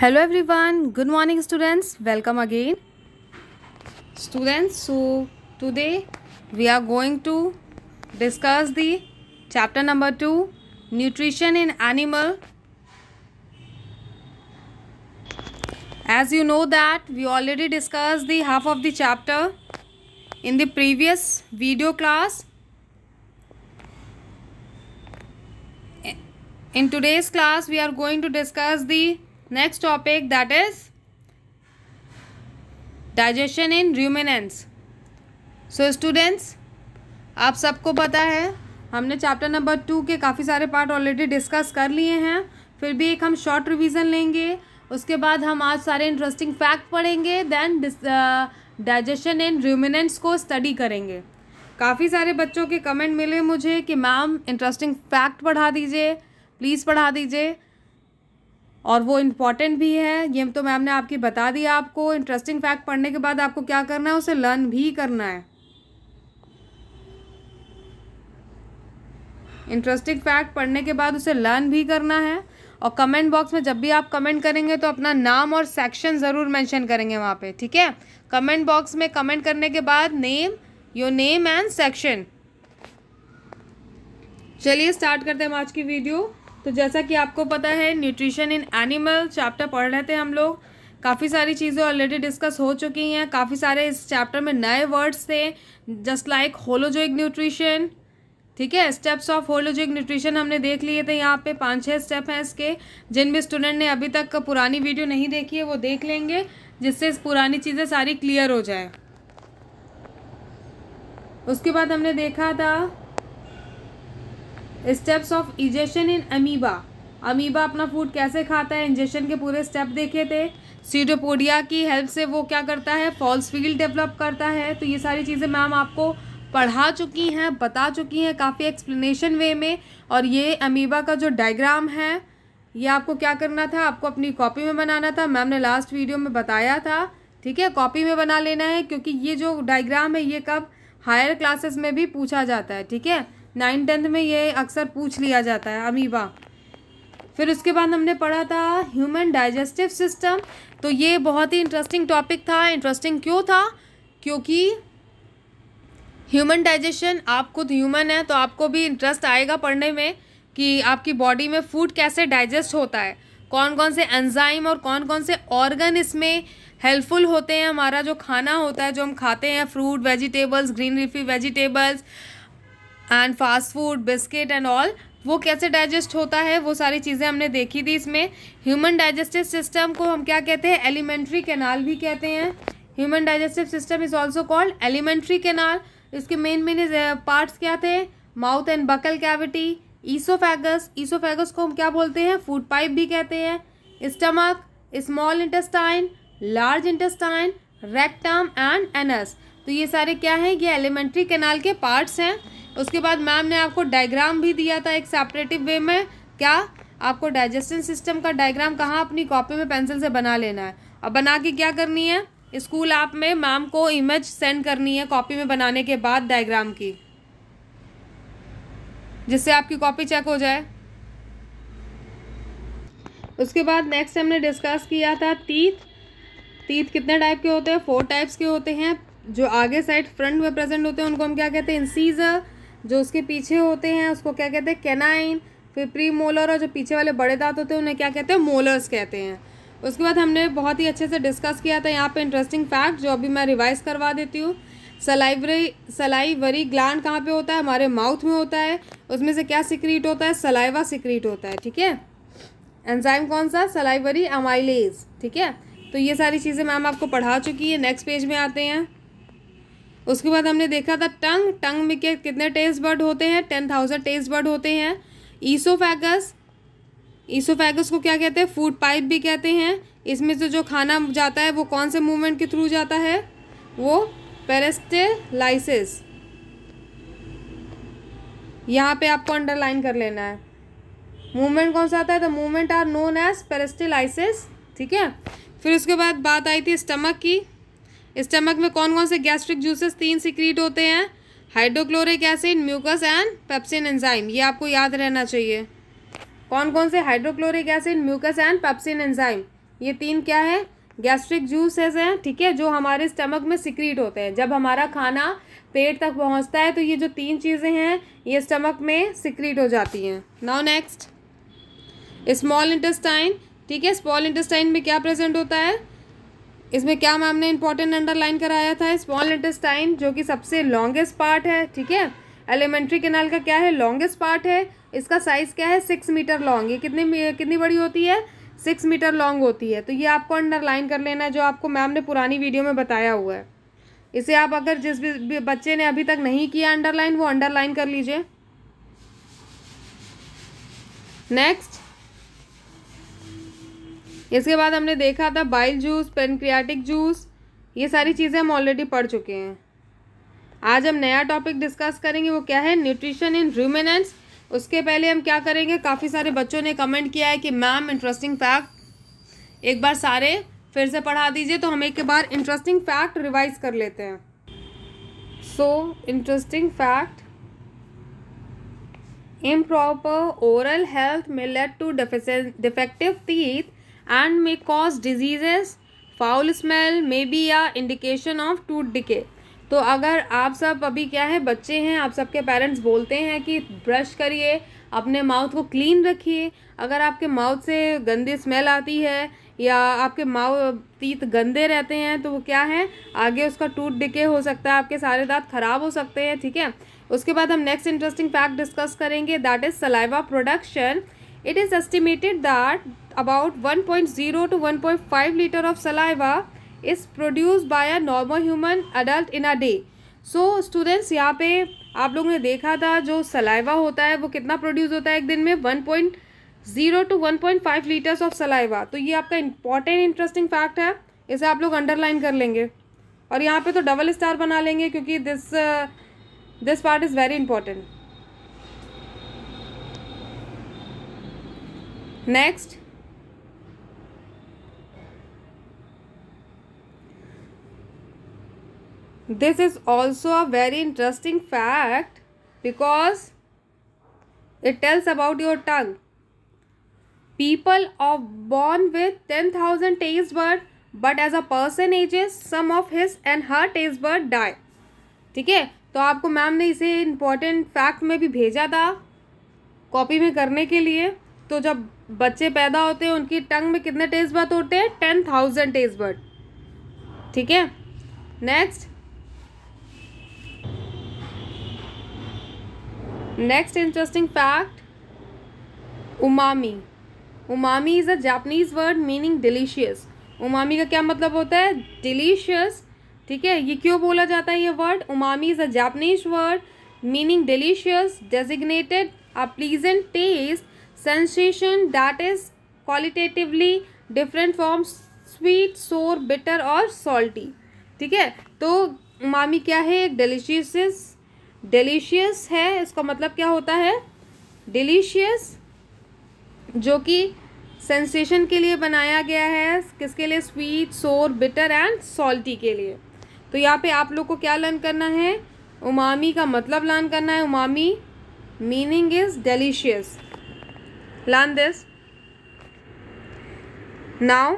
hello everyone good morning students welcome again students so today we are going to discuss the chapter number 2 nutrition in animal as you know that we already discussed the half of the chapter in the previous video class in today's class we are going to discuss the next topic that is digestion in ruminants so students आप सबको पता है हमने chapter number two के काफ़ी सारे part already discuss कर लिए हैं फिर भी एक हम शॉर्ट रिवीजन लेंगे उसके बाद हम आज सारे इंटरेस्टिंग फैक्ट पढ़ेंगे देन डाइजेशन इन र्यूमिनेंट्स को स्टडी करेंगे काफ़ी सारे बच्चों के कमेंट मिले मुझे कि मैम इंटरेस्टिंग फैक्ट पढ़ा दीजिए प्लीज़ पढ़ा दीजिए और वो इम्पॉर्टेंट भी है ये तो मैम ने आपकी बता दिया आपको इंटरेस्टिंग फैक्ट पढ़ने के बाद आपको क्या करना है उसे लर्न भी करना है इंटरेस्टिंग फैक्ट पढ़ने के बाद उसे लर्न भी करना है और कमेंट बॉक्स में जब भी आप कमेंट करेंगे तो अपना नाम और सेक्शन ज़रूर मेंशन करेंगे वहाँ पे ठीक है कमेंट बॉक्स में कमेंट करने के बाद name your name and section चलिए स्टार्ट करते हैं हम आज की वीडियो तो जैसा कि आपको पता है न्यूट्रिशन इन एनिमल चैप्टर पढ़ रहे थे हम लोग काफ़ी सारी चीज़ें ऑलरेडी डिस्कस हो चुकी हैं काफ़ी सारे इस चैप्टर में नए वर्ड्स थे जस्ट लाइक होलोजोइक न्यूट्रिशन ठीक है स्टेप्स ऑफ होलोजोइक न्यूट्रिशन हमने देख लिए थे यहाँ पे पांच छह स्टेप हैं इसके जिन भी स्टूडेंट ने अभी तक पुरानी वीडियो नहीं देखी है वो देख लेंगे जिससे पुरानी चीज़ें सारी क्लियर हो जाए उसके बाद हमने देखा था steps of ingestion in amoeba amoeba अपना फूड कैसे खाता है इंजेशन के पूरे स्टेप देखे थे सीडोपोडिया की हेल्प से वो क्या करता है फॉल्स फील्ड डेवलप करता है तो ये सारी चीज़ें मैम आपको पढ़ा चुकी हैं बता चुकी हैं काफ़ी एक्सप्लेनेशन वे में और ये अमीबा का जो डायग्राम है ये आपको क्या करना था आपको अपनी कॉपी में बनाना था मैम ने लास्ट वीडियो में बताया था ठीक है कॉपी में बना लेना है क्योंकि ये जो डायग्राम है ये कब हायर क्लासेस में भी पूछा जाता है ठीक है नाइन टेंथ में ये अक्सर पूछ लिया जाता है अमीबा फिर उसके बाद हमने पढ़ा था ह्यूमन डाइजेस्टिव सिस्टम तो ये बहुत ही इंटरेस्टिंग टॉपिक था इंटरेस्टिंग क्यों था क्योंकि ह्यूमन डाइजेशन आप खुद ह्यूमन है तो आपको भी इंटरेस्ट आएगा पढ़ने में कि आपकी बॉडी में फूड कैसे डाइजेस्ट होता है कौन कौन से एंजाइम और कौन कौन से ऑर्गन इसमें हेल्पफुल होते हैं हमारा जो खाना होता है जो हम खाते हैं fruit vegetables green leafy vegetables and fast food biscuit and all वो कैसे डाइजेस्ट होता है वो सारी चीज़ें हमने देखी थी इसमें ह्यूमन डाइजेस्टिव सिस्टम को हम क्या कहते हैं एलिमेंट्री कैनाल भी कहते हैं human digestive system is also called alimentary canal इसके मेन मेन पार्ट्स क्या थे mouth and buccal cavity oesophagus oesophagus को हम क्या बोलते हैं फूड पाइप भी कहते हैं stomach small intestine large intestine rectum and anus तो ये सारे क्या हैं ये एलिमेंट्री कैनाल के पार्ट्स हैं उसके बाद मैम ने आपको डायग्राम भी दिया था एक सेपरेटिव वे में क्या आपको डाइजेशन सिस्टम का डायग्राम कहाँ अपनी कॉपी में पेंसिल से बना लेना है और बना के क्या करनी है स्कूल ऐप में मैम को इमेज सेंड करनी है कॉपी में बनाने के बाद डायग्राम की जिससे आपकी कॉपी चेक हो जाए उसके बाद नेक्स्ट हमने डिस्कस किया था तीत तीत कितने टाइप के होते हैं फोर टाइप्स के होते हैं जो आगे साइड फ्रंट में प्रेजेंट होते हैं उनको हम क्या कहते हैं इंसीजर जो उसके पीछे होते हैं उसको क्या कहते हैं केनाइन फिर प्री मोलर और जो पीछे वाले बड़े दांत होते हैं उन्हें क्या कहते हैं मोलर्स कहते हैं उसके बाद हमने बहुत ही अच्छे से डिस्कस किया था यहाँ पे इंटरेस्टिंग फैक्ट जो अभी मैं रिवाइज करवा देती हूँ सलाइवरी सलाइवरी ग्लैंड कहाँ पे होता है हमारे माउथ में होता है उसमें से क्या सिक्रीट होता है सलाइवा सिक्रीट होता है ठीक है एंजाइम कौन सा सलाइवरी अमाइलेज ठीक है तो ये सारी चीज़ें मैम आपको पढ़ा चुकी है नेक्स्ट पेज में आते हैं उसके बाद हमने देखा था टंग टंग में क्या कितने टेस्ट बर्ड होते हैं टेन थाउजेंड टेस्ट बर्ड होते हैं ईसोफेगस ईसोफेगस को क्या कहते हैं फूड पाइप भी कहते हैं इसमें से जो खाना जाता है वो कौन से मूवमेंट के थ्रू जाता है वो पेरेस्टेलाइसिस यहाँ पे आपको अंडरलाइन कर लेना है मूवमेंट कौन सा आता है the movement are known as peristalsis ठीक है फिर उसके बाद बात आई थी स्टमक की स्टमक में कौन कौन से गैस्ट्रिक जूसेस तीन सिक्रीट होते हैं hydrochloric acid mucus and pepsin enzyme ये आपको याद रहना चाहिए कौन कौन से hydrochloric acid mucus and pepsin enzyme ये तीन क्या है गैस्ट्रिक जूसेस हैं ठीक है जो हमारे स्टमक में सिक्रीट होते हैं जब हमारा खाना पेट तक पहुंचता है तो ये जो तीन चीज़ें हैं ये स्टमक में सिक्रीट हो जाती हैं नाउ नेक्स्ट स्मॉल इंटेस्टाइन ठीक है स्मॉल इंटेस्टाइन में क्या प्रेजेंट होता है इसमें क्या मैम ने इंपॉर्टेंट अंडरलाइन कराया था स्मॉल इंटेस्टाइन जो कि सबसे लॉन्गेस्ट पार्ट है ठीक है एलिमेंट्री केनाल का क्या है लॉन्गेस्ट पार्ट है इसका साइज़ क्या है सिक्स मीटर लॉन्ग ये कितनी कितनी बड़ी होती है सिक्स मीटर लॉन्ग होती है तो ये आपको अंडरलाइन कर लेना है जो आपको मैम ने पुरानी वीडियो में बताया हुआ है इसे आप अगर जिस भी बच्चे ने अभी तक नहीं किया अंडरलाइन वो अंडरलाइन कर लीजिए नेक्स्ट इसके बाद हमने देखा था बाइल जूस पेनक्रियाटिक जूस ये सारी चीज़ें हम ऑलरेडी पढ़ चुके हैं आज हम नया टॉपिक डिस्कस करेंगे वो क्या है न्यूट्रिशन इन रूमेनेंस उसके पहले हम क्या करेंगे काफ़ी सारे बच्चों ने कमेंट किया है कि मैम इंटरेस्टिंग फैक्ट एक बार सारे फिर से पढ़ा दीजिए तो हम एक बार इंटरेस्टिंग फैक्ट रिवाइज कर लेते हैं so interesting fact improper oral health में lead to defective teeth and may cause diseases foul smell may be या इंडिकेशन ऑफ टूट डिके तो अगर आप सब अभी क्या है बच्चे हैं आप सबके पेरेंट्स बोलते हैं कि ब्रश करिए अपने माउथ को क्लीन रखिए अगर आपके माउथ से गंदी स्मेल आती है या आपके माउथ तीत गंदे रहते हैं तो वो क्या है आगे उसका टूट डिके हो सकता है आपके सारे दांत खराब हो सकते हैं ठीक है उसके बाद हम नेक्स्ट इंटरेस्टिंग फैक्ट डिस्कस करेंगे that is saliva production it is estimated that about 1.0 point five litre of saliva is produce by a normal human adult in a day so students यहाँ पे आप लोगों ने देखा था जो सलाइवा होता है वो कितना प्रोड्यूस होता है एक दिन में one point zero to one point five litres of saliva तो ये आपका इंपॉर्टेंट इंटरेस्टिंग फैक्ट है इसे आप लोग अंडरलाइन कर लेंगे और यहाँ पे तो डबल स्टार बना लेंगे क्योंकि this this part is very important next this is also a very interesting fact because it tells about your tongue people are born with 10000 taste bud but as a person ages some of his and her taste bud die ठीक है तो आपको ma'am ने इसे important fact में भी भेजा था कॉपी में करने के लिए तो जब बच्चे पैदा होते हैं उनकी टंग में कितने टेस्ट बर्ड होते हैं टेन थाउजेंड टेस्ट बर्ड ठीक है next next interesting fact umami umami is a Japanese word meaning delicious umami का क्या मतलब होता है डिलीशियस ठीक है ये क्यों बोला जाता है ये word umami is a Japanese word meaning delicious designated a pleasant taste sensation that is qualitatively different from sweet sour bitter और सॉल्टी ठीक है तो उमामी क्या है एक डिलीशियस डिलीशियस है इसका मतलब क्या होता है डिलीशियस जो कि सेंसेशन के लिए बनाया गया है किसके लिए sweet sour bitter and salty के लिए तो यहाँ पे आप लोग को क्या लर्न करना है उमामी का मतलब लर्न करना है umami meaning is delicious learn this now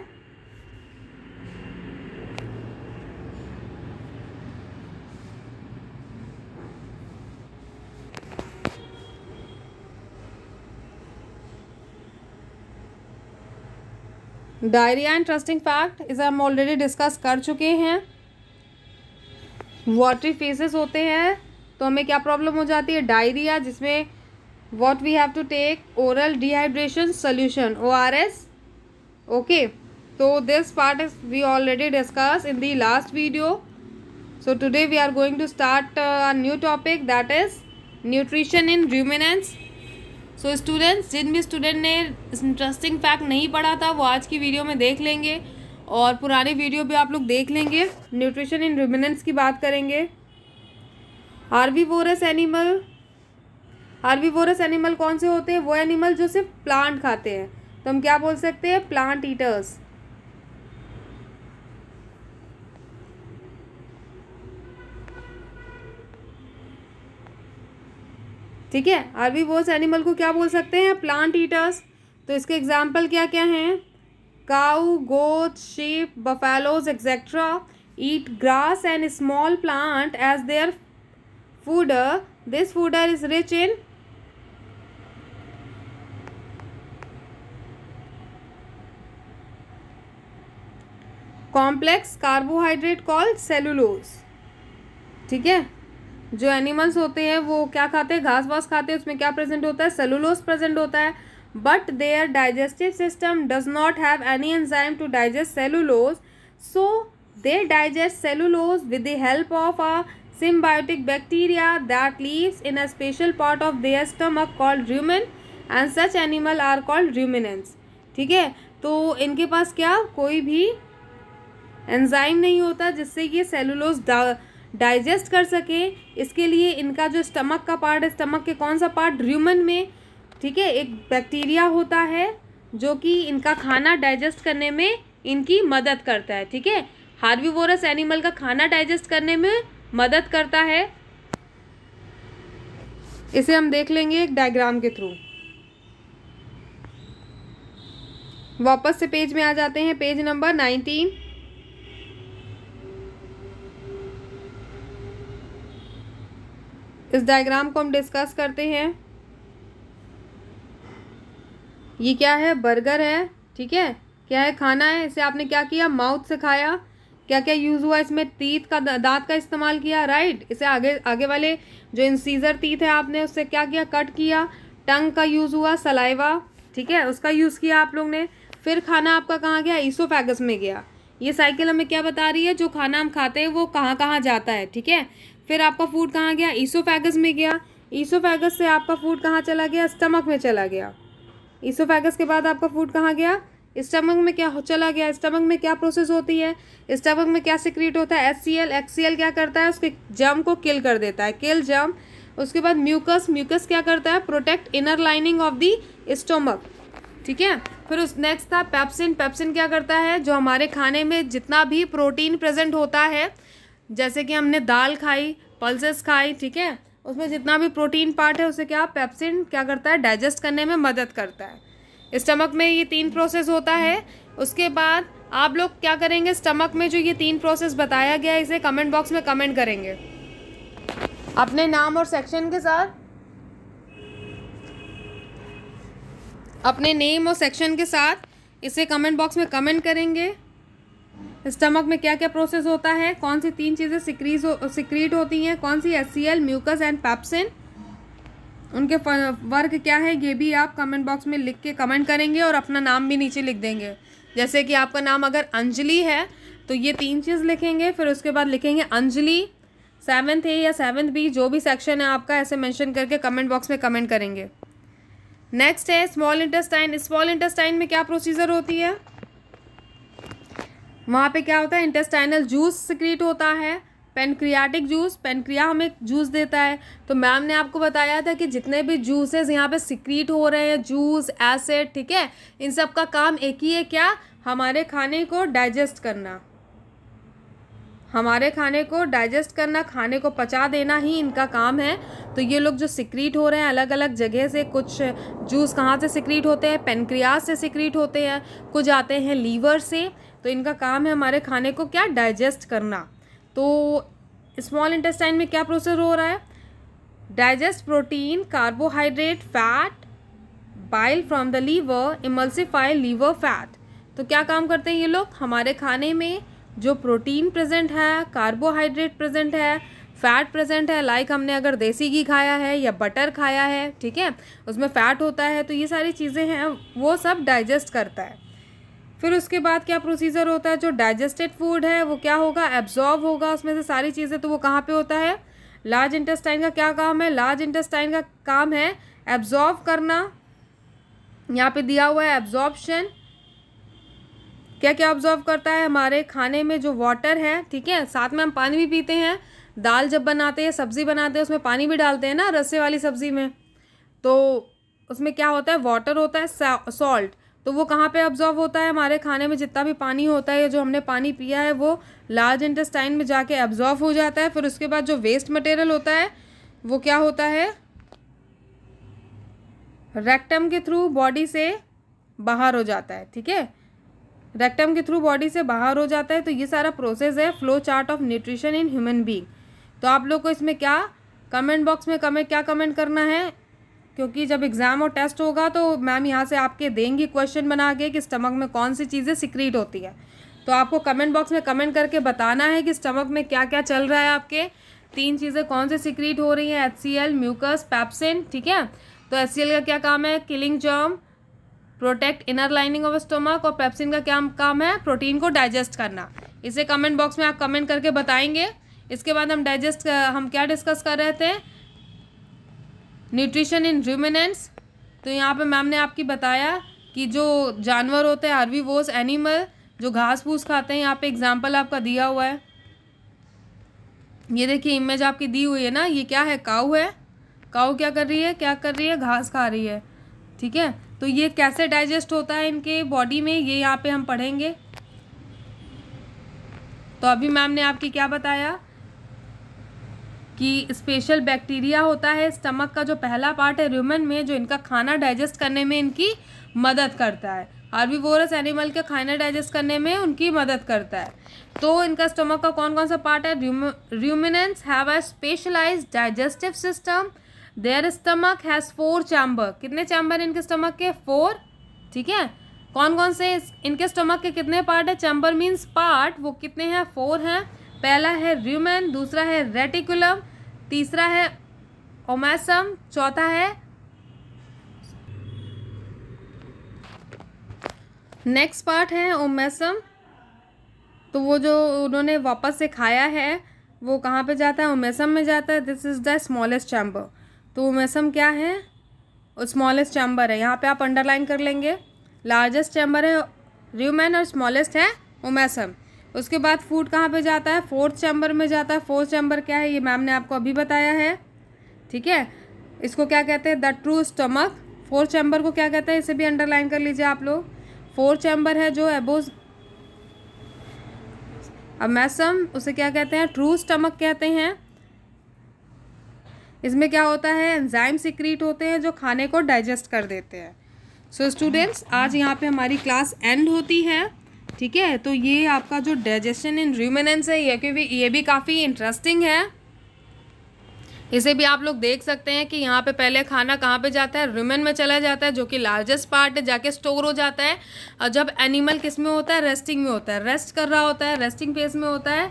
diarrhoea interesting fact इसे हम ऑलरेडी डिस्कस कर चुके हैं वाटरी फेसेस होते हैं तो हमें क्या प्रॉब्लम हो जाती है डायरिया जिसमें what we have to take oral dehydration solution O R S okay तो this part is we already discuss in the last video so today we are going to start a new topic that is nutrition in ruminants so students जिन भी student ने interesting fact नहीं पढ़ा था वो आज की वीडियो में देख लेंगे और पुराने वीडियो भी आप लोग देख लेंगे न्यूट्रिशन इन रुमिनेंट्स की बात करेंगे बोरस एनिमल बोरस एनिमल कौन से होते हैं वो एनिमल जो सिर्फ प्लांट खाते हैं तो हम क्या बोल सकते हैं प्लांट ईटर्स ठीक है बोस एनिमल को क्या बोल सकते हैं प्लांट ईटर्स तो इसके एग्जाम्पल क्या क्या हैं cow goat sheep buffaloes etcetera eat grass and small plant as their food this fodder is rich in complex carbohydrate called cellulose ठीक है जो एनिमल्स होते हैं वो क्या खाते हैं घास वास खाते हैं उसमें क्या प्रेजेंट होता है सेलुलोज प्रेजेंट होता है but their digestive system does not have any enzyme to digest cellulose so they digest cellulose with the help of a symbiotic bacteria that lives in a special part of their stomach called rumen and such animal are called ruminants ठीक है तो इनके पास क्या कोई भी enzyme नहीं होता जिससे ये सेलुलोज डाइजेस्ट कर सके इसके लिए इनका जो स्टमक का पार्ट है स्टमक के कौन सा पार्ट र्यूमन में ठीक है एक बैक्टीरिया होता है जो कि इनका खाना डाइजेस्ट करने में इनकी मदद करता है ठीक है हार्वीवोरस एनिमल का खाना डाइजेस्ट करने में मदद करता है इसे हम देख लेंगे एक डायग्राम के थ्रू वापस से पेज में आ जाते हैं पेज नंबर नाइनटीन इस डायग्राम को हम डिस्कस करते हैं ये क्या है बर्गर है ठीक है क्या है खाना है इसे आपने क्या किया माउथ से खाया क्या क्या यूज़ हुआ इसमें तीत का दांत का इस्तेमाल किया राइट इसे आगे आगे वाले जो इंसीजर तीत है आपने उससे क्या किया कट किया टंग का यूज़ हुआ सलाइवा ठीक है उसका यूज़ किया आप लोग ने फिर खाना आपका कहाँ गया ईसोफेगस में गया ये साइकिल हमें क्या बता रही है जो खाना हम खाते हैं वो कहाँ कहाँ जाता है ठीक है फिर आपका फूड कहाँ गया ईसोफेगस में गया ईसोफेगस से आपका फूड कहाँ चला गया स्टमक में चला गया ईसोफेगस के बाद आपका फूड कहाँ गया स्टमक में क्या चला गया स्टमक में क्या प्रोसेस होती है स्टमक में क्या सिक्रीट होता है एस सी एल क्या करता है उसके जम को किल कर देता है किल जम उसके बाद म्यूकस म्यूकस क्या करता है protect inner lining of the stomach ठीक है फिर उस नेक्स्ट था पेप्सिन पेप्सिन क्या करता है जो हमारे खाने में जितना भी प्रोटीन प्रेजेंट होता है जैसे कि हमने दाल खाई पल्सेस खाई ठीक है उसमें जितना भी प्रोटीन पार्ट है उसे क्या पेप्सिन क्या करता है डाइजेस्ट करने में मदद करता है स्टमक में ये तीन प्रोसेस होता है उसके बाद आप लोग क्या करेंगे स्टमक में जो ये तीन प्रोसेस बताया गया है इसे कमेंट बॉक्स में कमेंट करेंगे अपने नाम और सेक्शन के साथ अपने नेम और सेक्शन के साथ इसे कमेंट बॉक्स में कमेंट करेंगे स्टमक में क्या क्या प्रोसेस होता है कौन सी तीन चीज़ें सिक्रीज हो सिक्रीट होती हैं कौन सी एस म्यूकस एंड पैप्सिन उनके वर्क क्या है ये भी आप कमेंट बॉक्स में लिख के कमेंट करेंगे और अपना नाम भी नीचे लिख देंगे जैसे कि आपका नाम अगर अंजलि है तो ये तीन चीज़ लिखेंगे फिर उसके बाद लिखेंगे अंजलि सेवन्थ ए या सेवन्थ बी जो भी सेक्शन है आपका ऐसे मेंशन करके कमेंट बॉक्स में कमेंट करेंगे नेक्स्ट है स्मॉल इंटेस्टाइन स्मॉल इंटेस्टाइन में क्या प्रोसीजर होती है वहाँ पे क्या होता है इंटेस्टाइनल जूस सिक्रीट होता है पेनक्रियाटिक जूस पेनक्रिया हमें जूस देता है तो मैम ने आपको बताया था कि जितने भी जूसेस यहाँ पे सिक्रीट हो रहे हैं जूस एसिड ठीक है इन सब का काम एक ही है क्या हमारे खाने को डाइजेस्ट करना हमारे खाने को डाइजेस्ट करना खाने को पचा देना ही इनका काम है तो ये लोग जो सिक्रीट हो रहे हैं अलग अलग जगह से कुछ जूस कहाँ से सिक्रीट होते हैं पेनक्रियाज से सिक्रीट होते हैं कुछ आते हैं लीवर से तो इनका काम है हमारे खाने को क्या डाइजेस्ट करना तो स्मॉल इंटेस्टाइन में क्या प्रोसेस हो रहा है digest protein carbohydrate fat bile from the liver emulsify liver fat तो क्या काम करते हैं ये लोग हमारे खाने में जो प्रोटीन प्रेजेंट है कार्बोहाइड्रेट प्रेजेंट है फैट प्रेजेंट है लाइक हमने अगर देसी घी खाया है या बटर खाया है ठीक है उसमें फैट होता है तो ये सारी चीज़ें हैं वो सब डाइजेस्ट करता है फिर उसके बाद क्या प्रोसीजर होता है जो डाइजेस्टेड फूड है वो क्या होगा एब्जॉर्व होगा उसमें से सारी चीज़ें तो वो कहाँ पे होता है लार्ज इंटेस्टाइन का क्या काम है लार्ज इंटेस्टाइन का काम है एब्जॉर्व करना यहाँ पे दिया हुआ है एब्जॉर्बशन क्या क्या ऑब्जॉर्व करता है हमारे खाने में जो वाटर है ठीक है साथ में हम पानी भी पीते हैं दाल जब बनाते हैं सब्ज़ी बनाते हैं उसमें पानी भी डालते हैं ना रस्से वाली सब्ज़ी में तो उसमें क्या होता है वाटर होता है सॉल्ट तो वो कहाँ पे ऑब्जॉर्व होता है हमारे खाने में जितना भी पानी होता है जो हमने पानी पिया है वो लार्ज इंटेस्टाइन में जाके ऑब्जॉर्व हो जाता है फिर उसके बाद जो वेस्ट मटेरियल होता है वो क्या होता है रेक्टम के थ्रू बॉडी से बाहर हो जाता है ठीक है रेक्टम के थ्रू बॉडी से बाहर हो जाता है तो ये सारा प्रोसेस है flow chart of nutrition in human being तो आप लोग को इसमें क्या कमेंट बॉक्स में कमेंट क्या कमेंट करना है क्योंकि जब एग्ज़ाम और टेस्ट होगा तो मैम यहाँ से आपके देंगी क्वेश्चन बना के कि स्टमक में कौन सी चीज़ें सिक्रीट होती है तो आपको कमेंट बॉक्स में कमेंट करके बताना है कि स्टमक में क्या क्या चल रहा है आपके तीन चीज़ें कौन से सिक्रीट हो रही हैं H C L mucus pepsin ठीक है तो एच सी एल का क्या काम है killing germ protect inner lining of stomach और पैप्सिन का क्या काम है प्रोटीन को डाइजेस्ट करना इसे कमेंट बॉक्स में आप कमेंट करके बताएंगे इसके बाद हम डाइजेस्ट हम क्या डिस्कस कर रहे थे न्यूट्रिशन इन ह्यूमिनेंस तो यहाँ पे मैम ने आपकी बताया कि जो जानवर होते हैं आरवी वोस एनिमल जो घास फूस खाते हैं यहाँ पे एग्जाम्पल आपका दिया हुआ है ये देखिए इमेज आपकी दी हुई है ना ये क्या है काऊ है काऊ क्या कर रही है क्या कर रही है घास खा रही है ठीक है तो ये कैसे डाइजेस्ट होता है इनके बॉडी में ये यहाँ पे हम पढ़ेंगे तो अभी मैम ने आपकी क्या बताया कि स्पेशल बैक्टीरिया होता है स्टमक का जो पहला पार्ट है र्यूमन में जो इनका खाना डाइजेस्ट करने में इनकी मदद करता है हार्बीवोरस एनिमल के खाना डाइजेस्ट करने में उनकी मदद करता है तो इनका स्टमक का कौन कौन सा पार्ट है ruminants have a specialise digestive system their stomach has four chamber कितने चैम्बर इनके स्टमक के फोर ठीक है कौन कौन से इनके स्टमक के कितने पार्ट है चैम्बर मीन्स पार्ट वो कितने हैं फोर हैं पहला है र्यूमेन दूसरा है रेटिकुलम तीसरा है ओमैसम चौथा है नेक्स्ट पार्ट है ओमैसम तो वो जो उन्होंने वापस से खाया है वो कहाँ पे जाता है ओमैसम में जाता है this is the smallest chamber तो ओमैसम क्या है स्मॉलेस्ट चैम्बर है यहाँ पे आप अंडरलाइन कर लेंगे लार्जेस्ट चैम्बर है र्यूमैन और स्मॉलेस्ट है ओमैसम उसके बाद फूड कहाँ पे जाता है फोर्थ चैम्बर में जाता है फोर्थ चैम्बर क्या है ये मैम ने आपको अभी बताया है ठीक है इसको क्या कहते हैं the true stomach fourth chamber को क्या कहते हैं इसे भी अंडरलाइन कर लीजिए आप लोग फोर्थ चैम्बर है जो एबोज मैसम उसे क्या कहते हैं ट्रू स्टमक कहते हैं इसमें क्या होता है एंजाइम सिक्रीट होते हैं जो खाने को डाइजेस्ट कर देते हैं सो so, स्टूडेंट्स आज यहाँ पे हमारी क्लास एंड होती है ठीक है तो ये आपका जो डाइजेशन इन रूमेनेंस है ये क्योंकि ये भी काफ़ी इंटरेस्टिंग है इसे भी आप लोग देख सकते हैं कि यहाँ पे पहले खाना कहाँ पे जाता है रूमेन में चला जाता है जो कि लार्जेस्ट पार्ट जाके स्टोर हो जाता है और जब एनिमल किस में होता है रेस्टिंग में होता है रेस्ट कर रहा होता है रेस्टिंग फेज में होता है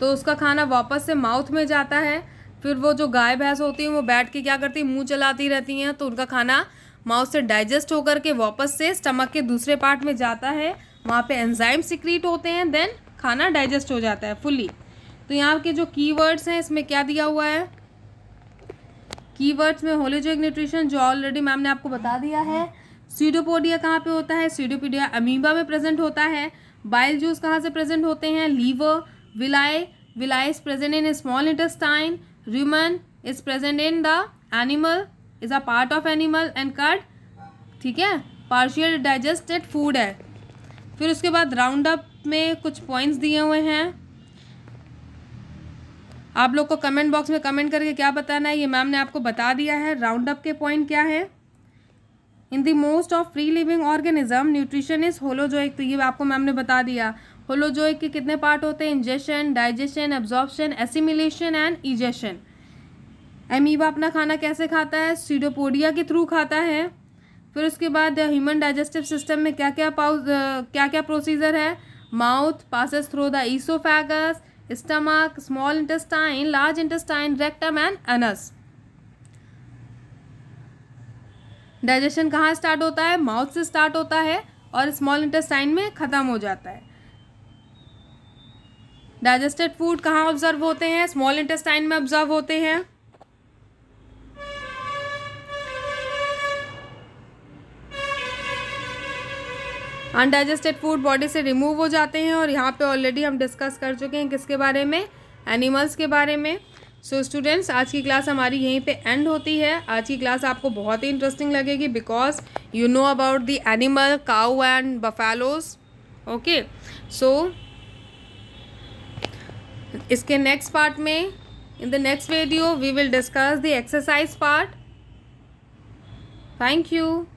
तो उसका खाना वापस से माउथ में जाता है फिर वो जो गाय भैंस होती है वो बैठ के क्या करती है मुँह चलाती रहती हैं तो उनका खाना माउथ से डाइजेस्ट होकर के वापस से स्टमक के दूसरे पार्ट में जाता है वहाँ पे एंजाइम सिक्रीट होते हैं देन खाना डाइजेस्ट हो जाता है फुली तो यहाँ के जो कीवर्ड्स हैं इसमें क्या दिया हुआ है कीवर्ड्स में होलिजोइक न्यूट्रिशन जो ऑलरेडी मैम ने आपको बता दिया है सीडोपोडिया कहाँ पे होता है सीडोपीडिया अमीबा में प्रेजेंट होता है बाइल जूस कहाँ से प्रेजेंट होते हैं liver villi villi is present in small intestine rumen is present in the animal is a part of animal and cut ठीक है पार्शियल डाइजेस्टेड फूड है फिर उसके बाद राउंड अप में कुछ पॉइंट्स दिए हुए हैं आप लोग को कमेंट बॉक्स में कमेंट करके क्या बताना है ये मैम ने आपको बता दिया है राउंड अप के पॉइंट क्या है in the most of free living organism nutrition is holozoic तो ये आपको मैम ने बता दिया होलोजोइक के कितने पार्ट होते हैं ingestion digestion absorption assimilation and egestion amoeba अपना खाना कैसे खाता है सीडोपोडिया के थ्रू खाता है फिर उसके बाद ह्यूमन डाइजेस्टिव सिस्टम में क्या क्या पाउ क्या क्या प्रोसीजर है mouth passes through the oesophagus stomach small intestine large intestine rectum and anus digestion कहाँ स्टार्ट होता है माउथ से स्टार्ट होता है और स्मॉल इंटेस्टाइन में ख़त्म हो जाता है डाइजेस्टेड फूड कहाँ ऑब्जर्व होते हैं स्मॉल इंटेस्टाइन में ऑब्जर्व होते हैं अनडाइजेस्टेड फूड बॉडी से रिमूव हो जाते हैं और यहाँ पे ऑलरेडी हम डिस्कस कर चुके हैं किसके बारे में एनिमल्स के बारे में सो so, स्टूडेंट्स आज की क्लास हमारी यहीं पे एंड होती है आज की क्लास आपको बहुत ही इंटरेस्टिंग लगेगी because you know about the animal cow and buffaloes okay so इसके नेक्स्ट पार्ट में in the next video we will discuss the exercise part thank you